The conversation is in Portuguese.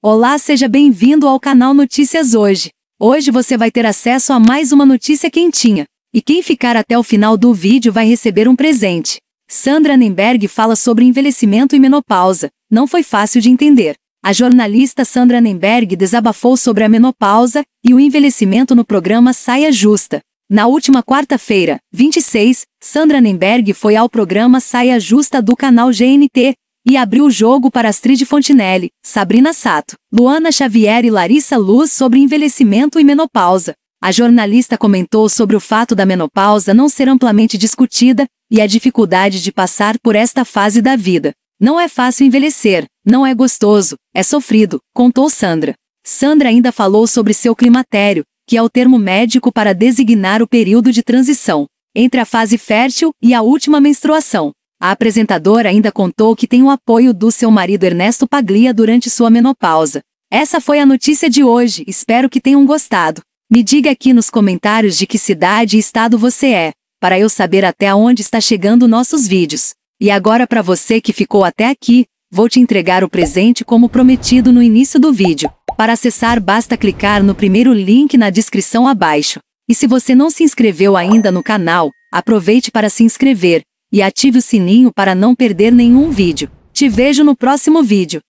Olá, seja bem-vindo ao canal Notícias Hoje. Hoje você vai ter acesso a mais uma notícia quentinha. E quem ficar até o final do vídeo vai receber um presente. Sandra Nemberg fala sobre envelhecimento e menopausa. Não foi fácil de entender. A jornalista Sandra Nemberg desabafou sobre a menopausa e o envelhecimento no programa Saia Justa. Na última quarta-feira, 26, Sandra Nemberg foi ao programa Saia Justa do canal GNT, e abriu o jogo para Astrid Fontinelli, Sabrina Sato, Luana Xavier e Larissa Luz sobre envelhecimento e menopausa. A jornalista comentou sobre o fato da menopausa não ser amplamente discutida e a dificuldade de passar por esta fase da vida. Não é fácil envelhecer, não é gostoso, é sofrido, contou Sandra. Sandra ainda falou sobre seu climatério, que é o termo médico para designar o período de transição entre a fase fértil e a última menstruação. A apresentadora ainda contou que tem o apoio do seu marido Ernesto Paglia durante sua menopausa. Essa foi a notícia de hoje, espero que tenham gostado. Me diga aqui nos comentários de que cidade e estado você é, para eu saber até onde está chegando nossos vídeos. E agora para você que ficou até aqui, vou te entregar o presente como prometido no início do vídeo. Para acessar basta clicar no primeiro link na descrição abaixo. E se você não se inscreveu ainda no canal, aproveite para se inscrever e ative o sininho para não perder nenhum vídeo. Te vejo no próximo vídeo.